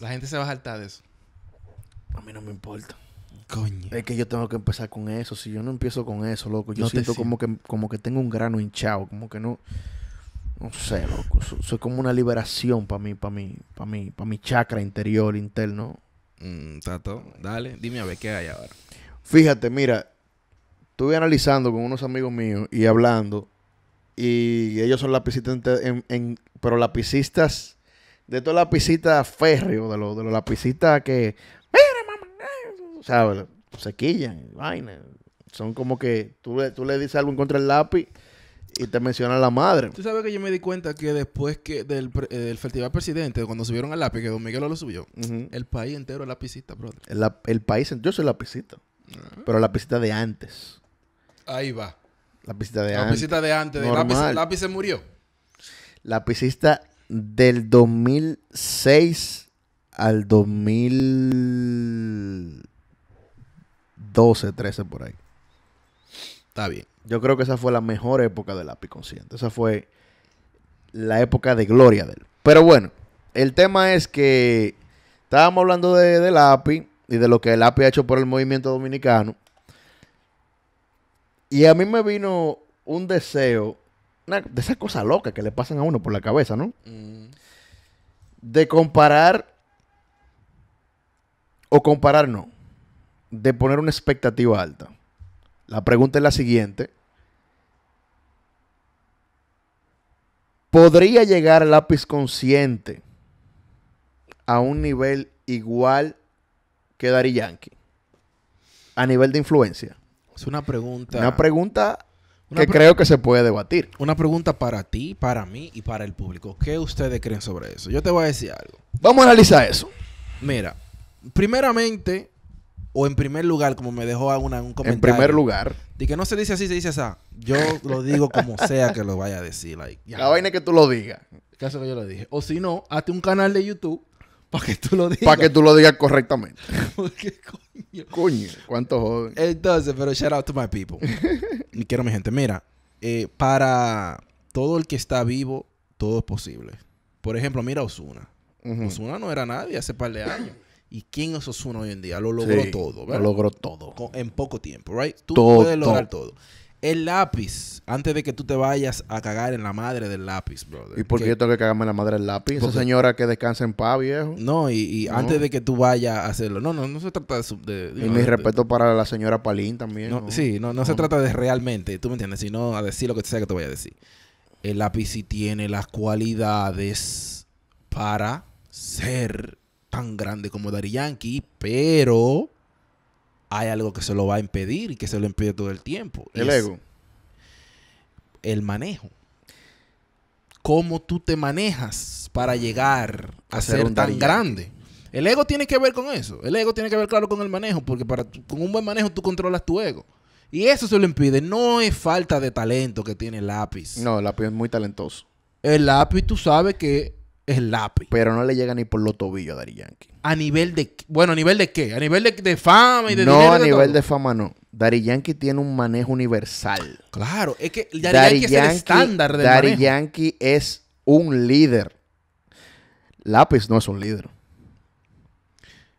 La gente se va a saltar de eso. A mí no me importa. Es que yo tengo que empezar con eso. Si yo no empiezo con eso, loco, yo siento como que, como que tengo un grano hinchado, como que no. No sé, loco. soy como una liberación para mí, para mí, para mí, para mi chakra interior, interno. Mm, tato, dale, dime a ver qué hay ahora. Fíjate, mira, estuve analizando con unos amigos míos y hablando y ellos son lapicistas en, en, pero lapicistas de estos lapicistas férreos, de los de los lapicistas que eh", o sea, pues, se quillan, vaina. Son como que tú le, tú le dices algo en contra del lápiz y te menciona la madre. Tú sabes que yo me di cuenta que después que del, del festival presidente, cuando subieron al lápiz, que Don Miguel lo subió, el país entero es lapicista, brother. El, país, yo soy lapicista. Uh ah. pero Pero lapicista de antes. Ahí va. Lapicita de antes. de antes. lápiz, se murió. Lapicista del 2006 al 2012, 13 por ahí. Está bien. Yo creo que esa fue la mejor época del lápiz consciente. Esa fue la época de gloria de él. Pero bueno, el tema es que estábamos hablando de, de lápiz y de lo que el lápiz ha hecho por el movimiento dominicano. Y a mí me vino un deseo, de esas cosas locas que le pasan a uno por la cabeza, ¿no? Mm. De comparar, o comparar no, de poner una expectativa alta. La pregunta es la siguiente. ¿Podría llegar lápiz consciente a un nivel igual que Dari Yankee? A nivel de influencia. Es una pregunta. Una pregunta que creo que se puede debatir. Una pregunta para ti, para mí y para el público. ¿Qué ustedes creen sobre eso? Yo te voy a decir algo. Vamos a analizar eso. Mira, primeramente, o en primer lugar, como me dejó en un comentario. En primer lugar. De que no se dice así, se dice esa. Yo lo digo como sea que lo vaya a decir. La vaina es que tú lo digas. que yo lo dije. O si no, hazte un canal de YouTube para que tú lo digas. Para que tú lo digas correctamente. qué coño. Coño, cuánto Entonces, pero shout out to my people. y quiero mi gente. Mira, eh, para todo el que está vivo, todo es posible. Por ejemplo, mira Osuna. Osuna no era nadie hace par de años. ¿Y quién es Osuna hoy en día? Lo logró todo, Lo logró todo. en poco tiempo, ¿right? Tú puedes lograr todo el lápiz antes de que tú te vayas a cagar en la madre del lápiz, brother. ¿Y por qué yo tengo que cagarme en la madre del lápiz? Esa señora que descansa en paz, viejo. No, y, antes de que tú vayas a hacerlo. No, no, no se trata de... y mi respeto para la señora Palín también. sí, no, no, se trata de realmente, tú me entiendes, sino a decir lo que sea que te voy a decir. El lápiz sí tiene las cualidades para ser tan grande como Dari Yankee, pero hay algo que se lo va a impedir y que se lo impide todo el tiempo. El ego. El manejo. Cómo tú te manejas para llegar a, ser, tan grande. El ego tiene que ver con eso. El ego tiene que ver, claro, con el manejo, porque para con un buen manejo tú controlas tu ego. Y eso se lo impide. No es falta de talento que tiene el lápiz. No, el lápiz es muy talentoso. El lápiz, tú sabes que es lápiz. Pero no le llega ni por los tobillo, a Dari Yankee. A nivel de. Bueno, ¿a nivel de qué? ¿A nivel de, fama y de No, a nivel de fama no. Dari Yankee tiene un manejo universal. Claro, es que Dari, Yankee, es el estándar de Dari Yankee es un líder. Lápiz no es un líder.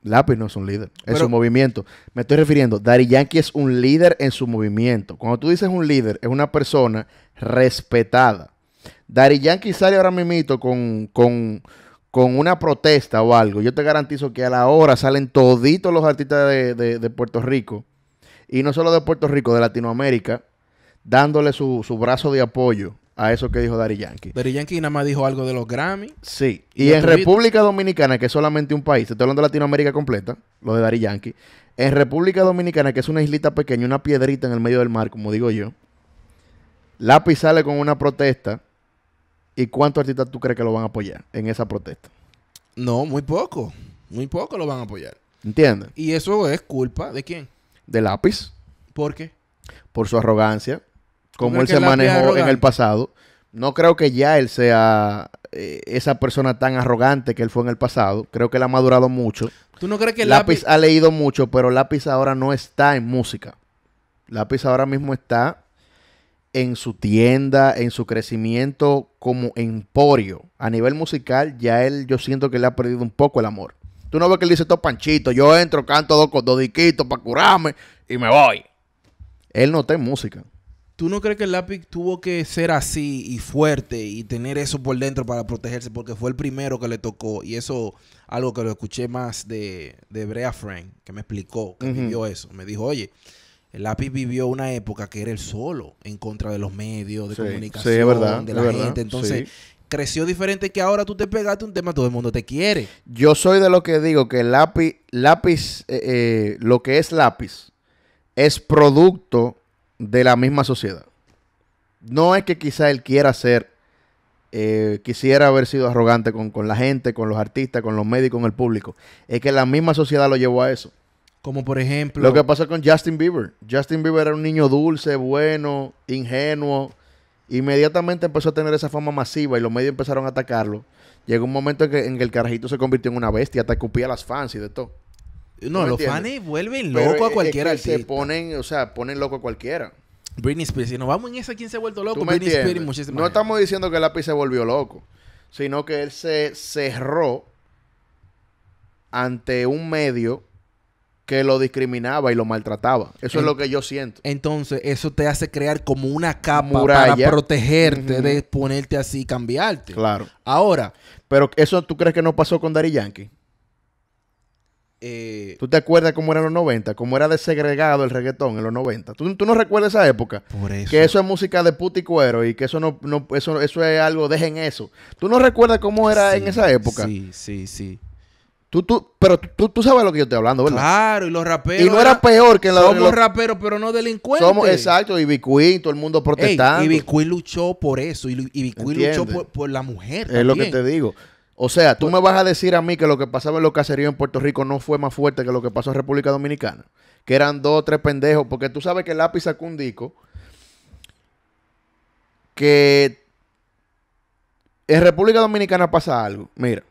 Lápiz no es un líder. Es un movimiento. Me estoy refiriendo, Dari Yankee es un líder en su movimiento. Cuando tú dices un líder, es una persona respetada Dari Yankee sale ahora mismo con, con, una protesta o algo, yo te garantizo que a la hora salen toditos los artistas de, Puerto Rico, y no solo de Puerto Rico, de Latinoamérica, dándole su, brazo de apoyo a eso que dijo Dari Yankee. Dari Yankee nada más dijo algo de los Grammy. Sí, y, en República Dominicana, que es solamente un país, estoy hablando de Latinoamérica completa, lo de Dari Yankee. En República Dominicana, que es una islita pequeña, una piedrita en el medio del mar, como digo yo, Lápiz sale con una protesta ¿Y cuántos artistas tú crees que lo van a apoyar en esa protesta? No, muy poco. Muy poco lo van a apoyar. ¿Entiendes? Y eso es culpa de quién? De Lápiz. ¿Por qué? Por su arrogancia. Como él se manejó en el pasado. No creo que ya él sea eh, esa persona tan arrogante que él fue en el pasado. Creo que él ha madurado mucho. ¿Tú no crees que Lápiz, Lápiz ha leído mucho, pero Lápiz ahora no está en música? Lápiz ahora mismo está en su tienda, en su crecimiento como emporio. A nivel musical, ya él, yo siento que le ha perdido un poco el amor. Tú no ves que él dice, todo panchito, yo entro, canto dos, dos diquitos para curarme y me voy. Él no está en música. ¿Tú no crees que el lápiz tuvo que ser así y fuerte y tener eso por dentro para protegerse? Porque fue el primero que le tocó. Y eso, algo que lo escuché más de, de Brea Frank, que me explicó, que me dio eso. Me dijo, oye, el lápiz vivió una época que era el solo en contra de los medios, de comunicación, de la gente. Entonces, creció diferente que ahora tú te pegaste un tema, todo el mundo te quiere. Yo soy de lo que digo que el lápiz, eh, eh, lo que es lápiz, es producto de la misma sociedad. No es que quizá él quiera ser, eh, quisiera haber sido arrogante con, con la gente, con los artistas, con los medios, con el público. Es que la misma sociedad lo llevó a eso. Como por ejemplo. Lo que pasó con Justin Bieber. Justin Bieber era un niño dulce, bueno, ingenuo. Inmediatamente empezó a tener esa fama masiva y los medios empezaron a atacarlo. Llegó un momento en que, en el carajito se convirtió en una bestia, hasta escupía a las fans y de todo. No, los fans vuelven loco a cualquiera. se ponen, o sea, ponen loco a cualquiera. Britney Spears, si nos vamos en esa, ¿quién se ha vuelto loco? Britney Spears, No estamos diciendo que el lápiz se volvió loco, sino que él se cerró ante un medio que lo discriminaba y lo maltrataba. Eso es lo que yo siento. Entonces, eso te hace crear como una capa para protegerte de ponerte así y cambiarte. Claro. Ahora. Pero eso tú crees que no pasó con Dari Yankee. Eh, ¿Tú te acuerdas cómo era en los 90? ¿Cómo era desegregado el reggaetón en los 90? ¿Tú, no recuerdas esa época? Por Que eso es música de y cuero y que eso no, no eso, eso es algo, dejen eso. ¿Tú no recuerdas cómo era en esa época? Sí, sí, sí. Tú, pero tú, sabes lo que yo estoy hablando, ¿verdad? Claro, y los raperos. Y no era, peor que la Somos los, raperos, pero no delincuentes. Somos, exacto, y Bicuí todo el mundo protestando. y Bicuí luchó por eso, y, y luchó por, la mujer. Es lo que te digo. O sea, tú me vas a decir a mí que lo que pasaba en los caseríos en Puerto Rico no fue más fuerte que lo que pasó en República Dominicana. Que eran dos o tres pendejos, porque tú sabes que el lápiz sacó un disco que en República Dominicana pasa algo. Mira.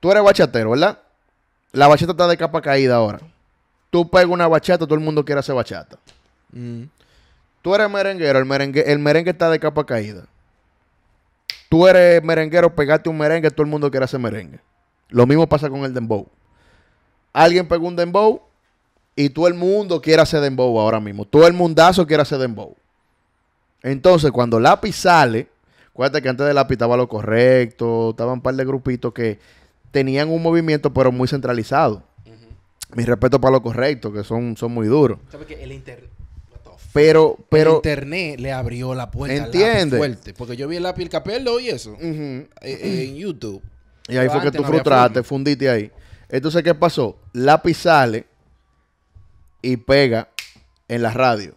Tú eres bachatero, ¿verdad? La bachata está de capa caída ahora. Tú pegas una bachata, todo el mundo quiere hacer bachata. Mm. Tú eres merenguero, el merengue, el merengue está de capa caída. Tú eres merenguero, pegaste un merengue, todo el mundo quiere hacer merengue. Lo mismo pasa con el dembow. Alguien pegó un dembow y todo el mundo quiere hacer dembow ahora mismo. Todo el mundazo quiere hacer dembow. Entonces, cuando Lápiz sale, acuérdate que antes de Lápiz estaba lo correcto, estaban un par de grupitos que tenían un movimiento, pero muy centralizado. Mi respeto para lo correcto, que son, son muy duros. ¿Sabes El internet. Pero, pero. internet le abrió la puerta ¿entiende? fuerte. Porque yo vi el lápiz el capello y eso. Eh, eh, en, YouTube. Y ahí fue que tú frustraste, fundiste ahí. Entonces, ¿qué pasó? Lápiz sale y pega en la radio.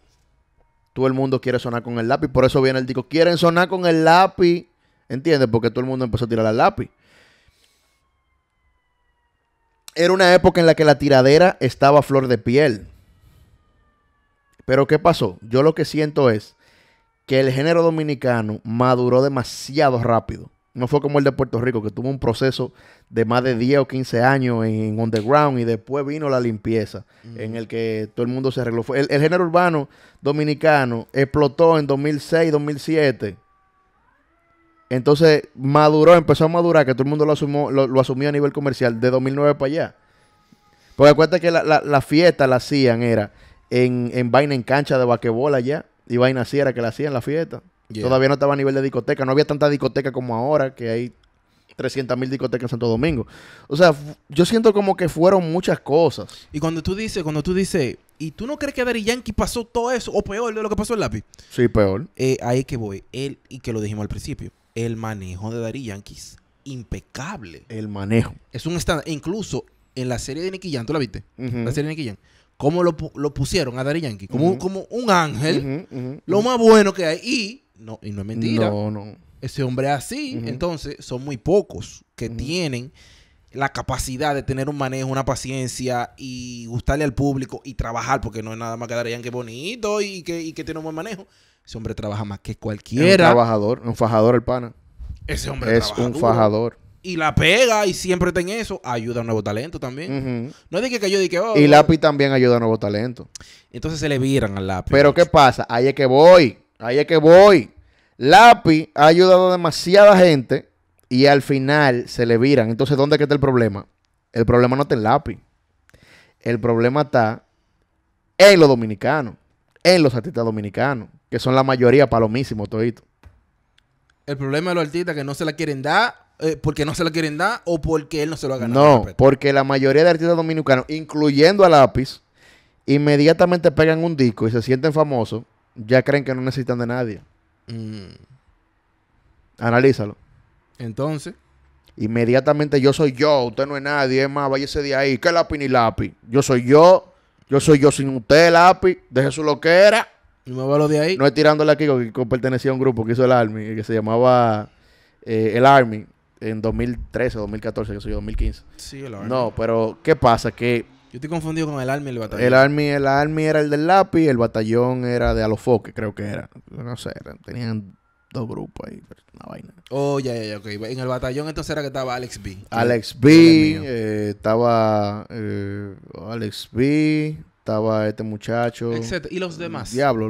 Todo el mundo quiere sonar con el lápiz. Por eso viene el disco. Quieren sonar con el lápiz. ¿Entiendes? Porque todo el mundo empezó a tirar el lápiz era una época en la que la tiradera estaba a flor de piel. Pero ¿qué pasó? Yo lo que siento es que el género dominicano maduró demasiado rápido. No fue como el de Puerto Rico, que tuvo un proceso de más de 10 o 15 años en, underground y después vino la limpieza, en el que todo el mundo se arregló. El, el género urbano dominicano explotó en 2006, 2007 entonces maduró, empezó a madurar, que todo el mundo lo, asumió, lo, asumió a nivel comercial de 2009 para allá. Porque acuérdate que la, fiesta la hacían, era en, vaina en cancha de vaquebola allá. Y vaina así era que la hacían la fiesta. Todavía no estaba a nivel de discoteca. No había tanta discoteca como ahora, que hay 300 mil discotecas en Santo Domingo. O sea, yo siento como que fueron muchas cosas. Y cuando tú dices, cuando tú dices, ¿y tú no crees que Daddy Yankee pasó todo eso? O peor de lo que pasó el lápiz. Sí, peor. Eh, ahí que voy. Él, y que lo dijimos al principio el manejo de Dari Yankees. Impecable. El manejo. Es un estándar. Incluso en la serie de Nicky Yan, ¿tú la viste? La serie de Nicky Yan. ¿Cómo lo, pusieron a Dari Yankee? Como, como un ángel. lo más bueno que hay. Y no, y no es mentira. No, no. Ese hombre así. Entonces, son muy pocos que tienen la capacidad de tener un manejo, una paciencia y gustarle al público y trabajar, porque no es nada más que Dari Yankee bonito y que, y que tiene un buen manejo. Ese hombre trabaja más que cualquiera. Es un trabajador, un fajador el pana. Ese hombre es un fajador. Y la pega y siempre está en eso. Ayuda a nuevo talento también. No es de que, yo que oh, Y oh. Lapi también ayuda a nuevo talento. Entonces se le viran al Lapi. Pero ¿qué pasa? Ahí es que voy. Ahí es que voy. Lapi ha ayudado a demasiada gente y al final se le viran. Entonces, ¿dónde está el problema? El problema no está en Lapi. El problema está en los dominicanos en los artistas dominicanos, que son la mayoría palomísimos todito El problema de los artistas que no se la quieren dar, eh, porque no se la quieren dar o porque él no se lo ha ganado. No, porque la mayoría de artistas dominicanos, incluyendo a Lápiz, inmediatamente pegan un disco y se sienten famosos, ya creen que no necesitan de nadie. Mm. Analízalo. Entonces. Inmediatamente yo soy yo, usted no es nadie, es más, ese día ahí, que lápiz ni lápiz. Yo soy yo, yo soy yo sin usted, lápiz. Deje su era. Y me lo de ahí. No es tirándole aquí, porque pertenecía a un grupo que hizo el Army, eh, que se llamaba eh, El Army en 2013, 2014, que soy yo, 2015. Sí, el Army. No, pero ¿qué pasa? Que. Yo estoy confundido con el Army y el batallón. El Army, el Army era el del lápiz, el batallón era de Alofoque, creo que era. No sé, tenían dos grupos ahí, una vaina. Oh, ya, ya, ya, ok. En el batallón entonces era que estaba Alex B. Alex B, eh, estaba eh, Alex B, estaba este muchacho. ¿Y los demás? Diablo,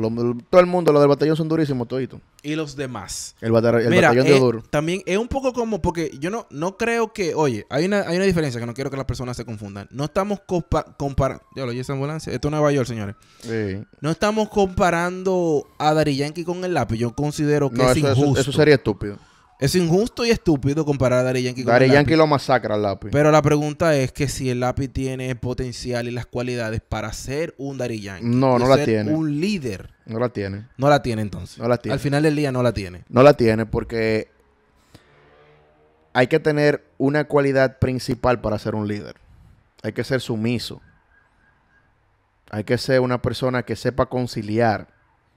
todo el mundo, los del batallón son durísimos, todito. ¿Y los demás? El, batallón de eh, duro. También es un poco como, porque yo no, no creo que, oye, hay una, hay una diferencia que no quiero que las personas se confundan. No estamos compa comparando. lo oí esa ambulancia? Esto es Nueva York, señores. Sí. No estamos comparando a Dari Yankee con el lápiz. Yo considero que es injusto. eso sería estúpido. Es injusto y estúpido comparar a Dari Yankee con Yankee lo masacra al lápiz. Pero la pregunta es que si el lápiz tiene potencial y las cualidades para ser un Dari Yankee. No, no la tiene. Un líder. No la tiene. No la tiene entonces. No la tiene. Al final del día no la tiene. No la tiene porque hay que tener una cualidad principal para ser un líder. Hay que ser sumiso. Hay que ser una persona que sepa conciliar.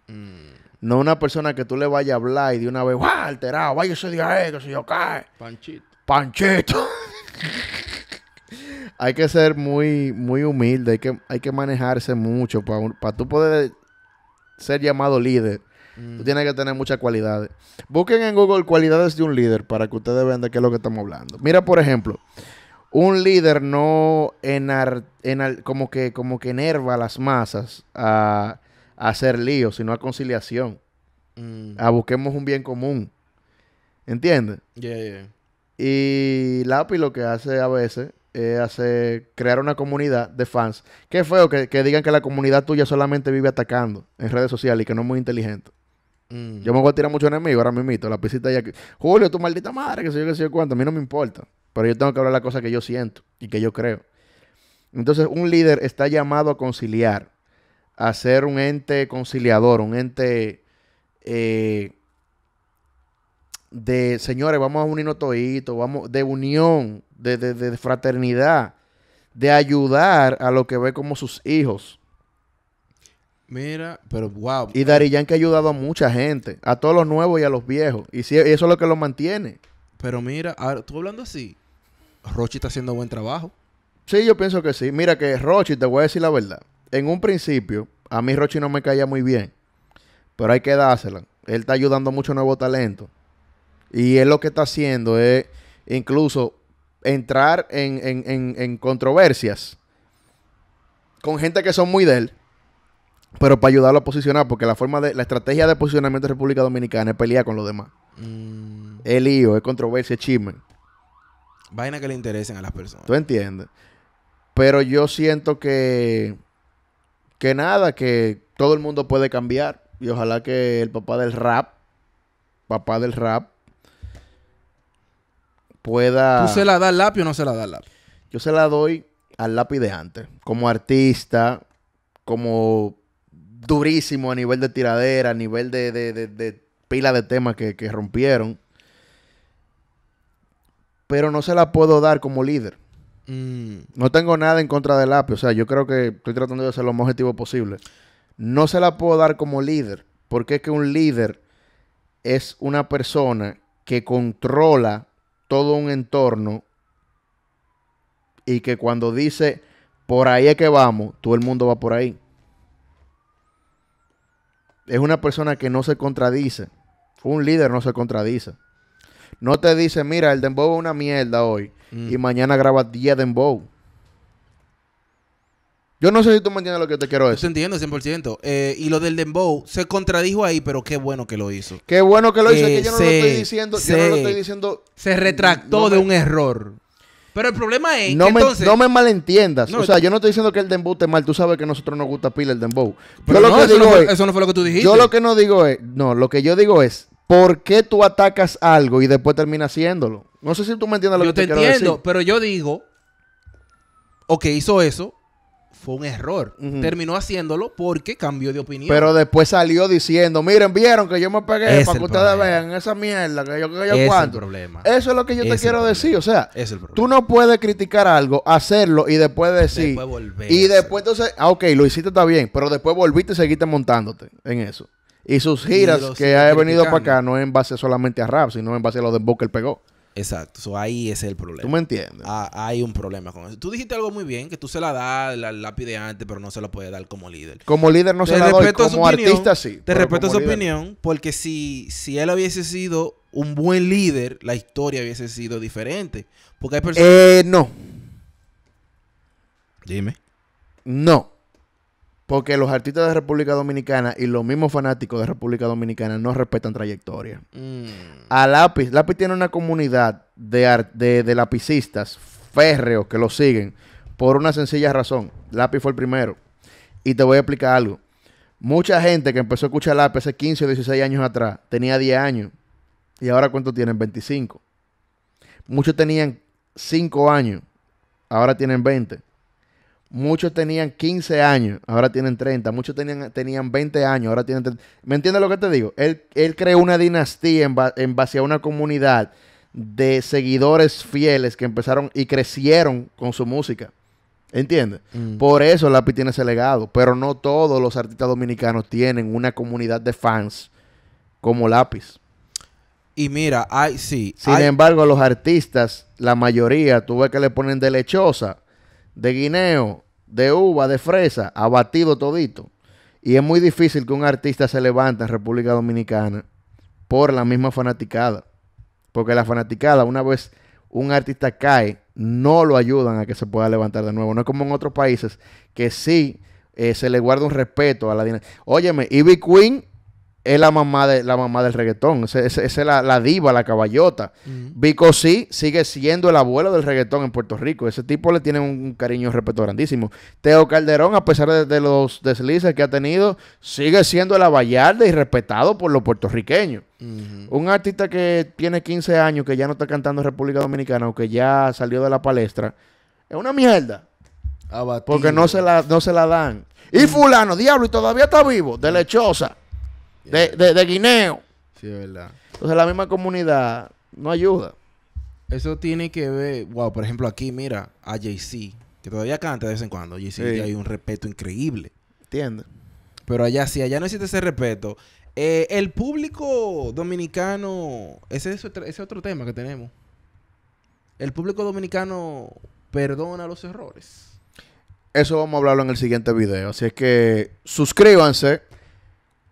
Mm. No una persona que tú le vayas a hablar y de una vez, ¡guau! Alterado, vaya ese día, eh, que se yo cae. Panchito. Panchito. hay que ser muy, muy humilde, hay que, hay que manejarse mucho. Para tú poder ser llamado líder, tú mm. tienes que tener muchas cualidades. Busquen en Google cualidades de un líder para que ustedes vean de qué es lo que estamos hablando. Mira, por ejemplo, un líder no enar, enar, como, que, como que enerva a las masas a hacer lío, sino a conciliación. Mm. A busquemos un bien común. ¿Entiendes? Y Lapi lo que hace a veces es crear una comunidad de fans. Qué feo que, que, digan que la comunidad tuya solamente vive atacando en redes sociales y que no es muy inteligente. Mm. Yo me voy a tirar mucho enemigo ahora mismo. La pisita ya Julio, tu maldita madre, que sé yo, que sé yo cuánto. A mí no me importa. Pero yo tengo que hablar la cosa que yo siento y que yo creo. Entonces, un líder está llamado a conciliar a ser un ente conciliador, un ente eh, de, señores, vamos a unirnos toditos, vamos, de unión, de, de, fraternidad, de ayudar a lo que ve como sus hijos. Mira, pero wow. Y eh. Dari que ha ayudado a mucha gente, a todos los nuevos y a los viejos. Y, si, eso es lo que lo mantiene. Pero mira, ahora, tú hablando así, Rochi está haciendo buen trabajo. Sí, yo pienso que sí. Mira que Rochi, te voy a decir la verdad en un principio, a mí Rochi no me caía muy bien, pero hay que dársela. Él está ayudando mucho nuevo talento. Y él lo que está haciendo es incluso entrar en, controversias con gente que son muy de él, pero para ayudarlo a posicionar, porque la forma de la estrategia de posicionamiento de República Dominicana es pelear con los demás. Mm. Es lío, es controversia, es chisme. Vaina que le interesen a las personas. ¿Tú entiendes? Pero yo siento que que nada, que todo el mundo puede cambiar. Y ojalá que el papá del rap, papá del rap, pueda. ¿Tú se la das al lápiz o no se la das al lápiz? Yo se la doy al lápiz de antes. Como artista, como durísimo a nivel de tiradera, a nivel de, pila de temas que, que rompieron. Pero no se la puedo dar como líder. Mm. No tengo nada en contra del API. O sea, yo creo que estoy tratando de ser lo más objetivo posible. No se la puedo dar como líder, porque es que un líder es una persona que controla todo un entorno y que cuando dice por ahí es que vamos, todo el mundo va por ahí. Es una persona que no se contradice. Un líder no se contradice. No te dice, mira, el dembow es una mierda hoy y mm. mañana graba 10 dembow. Yo no sé si tú me entiendes lo que te quiero decir. Yo entiendo 100%. Eh, y lo del dembow se contradijo ahí, pero qué bueno que lo hizo. Qué bueno que lo hizo. que yo no lo estoy eh, diciendo. Se, yo no lo estoy diciendo. Se retractó de un error. Pero el problema es no que me, No me malentiendas. o sea, yo no estoy diciendo que el dembow esté mal. Tú sabes que a nosotros nos gusta pila el dembow. Pero lo que digo Eso no fue lo que tú dijiste. Yo lo que no digo es... No, lo que yo digo es... ¿Por qué tú atacas algo y después terminas haciéndolo? No sé si tú me entiendes lo que te, te entiendo, pero yo digo, ok, hizo eso, fue un error. Terminó haciéndolo porque cambió de opinión. Pero después salió diciendo, miren, vieron que yo me pegué para que ustedes vean esa mierda que yo, Eso es lo que yo te quiero decir. O sea, tú no puedes criticar algo, hacerlo y después decir. y después entonces, ah, ok, lo hiciste está bien, pero después volviste y seguiste montándote en eso y sus giras que ha venido para acá no es en base solamente a rap, sino en base a los de que él pegó. Exacto, ahí es el problema. ¿Tú me entiendes? Ah, hay un problema con eso. Tú dijiste algo muy bien, que tú se la das, la, lápiz antes, pero no se la puede dar como líder. Como líder no se la doy, como artista sí. Te respeto su opinión, porque si, si él hubiese sido un buen líder, la historia hubiese sido diferente. Porque hay personas... Eh, no. Dime. No. Porque los artistas de República Dominicana y los mismos fanáticos de República Dominicana no respetan trayectoria. Mm. A Lápiz, Lápiz tiene una comunidad de, de, lapicistas férreos que lo siguen por una sencilla razón. Lápiz fue el primero. Y te voy a explicar algo. Mucha gente que empezó a escuchar Lápiz hace 15 o 16 años atrás tenía 10 años. ¿Y ahora cuántos tienen? 25. Muchos tenían 5 años. Ahora tienen 20. Muchos tenían 15 años, ahora tienen 30. Muchos tenían, tenían 20 años, ahora tienen 30. ¿Me entiendes lo que te digo? Él, creó una dinastía en, base a una comunidad de seguidores fieles que empezaron y crecieron con su música. ¿Entiendes? Mm. Por eso Lápiz tiene ese legado. Pero no todos los artistas dominicanos tienen una comunidad de fans como Lápiz. Y mira, hay, sí. Sin embargo, los artistas, la mayoría, tú ves que le ponen de lechosa de guineo, de uva, de fresa, abatido todito. Y es muy difícil que un artista se levante en República Dominicana por la misma fanaticada. Porque la fanaticada, una vez un artista cae, no lo ayudan a que se pueda levantar de nuevo. No es como en otros países que sí eh, se le guarda un respeto a la dinámica. Óyeme, Ivy Queen es la mamá, de, la mamá del reggaetón. Esa es, la, diva, la caballota. Mm. Vico sí sigue siendo el abuelo del reggaetón en Puerto Rico. Ese tipo le tiene un, cariño y respeto grandísimo. Teo Calderón, a pesar de, los deslices que ha tenido, sigue siendo la vallarda y respetado por los puertorriqueños. Un artista que tiene 15 años, que ya no está cantando en República Dominicana o que ya salió de la palestra, es una mierda. Porque no se, la, no se la dan. Y fulano, diablo, y todavía está vivo, de lechosa. De, de, guineo. Sí, es verdad. Entonces la misma comunidad no ayuda. Eso tiene que ver, wow, por ejemplo aquí, mira, a jay que todavía canta de vez en cuando, jay hay un respeto increíble. ¿Entiendes? Pero allá sí, allá no existe ese respeto. Eh, el público dominicano, ese es otro tema que tenemos. El público dominicano perdona los errores. Eso vamos a hablarlo en el siguiente video. Así es que suscríbanse.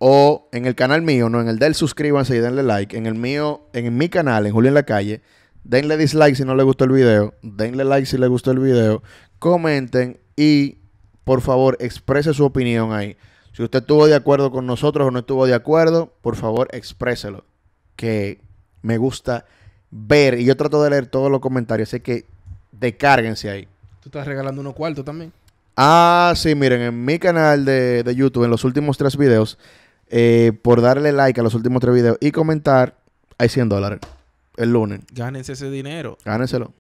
O en el canal mío, no en el del suscríbanse y denle like. En el mío, en mi canal, en Julio en la Calle, denle dislike si no le gustó el video. Denle like si le gustó el video. Comenten y por favor exprese su opinión ahí. Si usted estuvo de acuerdo con nosotros o no estuvo de acuerdo, por favor expréselo. Que me gusta ver y yo trato de leer todos los comentarios. Así que decárguense ahí. Tú estás regalando unos cuartos también. Ah, sí, miren, en mi canal de, de YouTube, en los últimos tres videos, eh, por darle like a los últimos tres videos y comentar, hay 100 dólares el lunes. Gánense ese dinero. Gánenselo.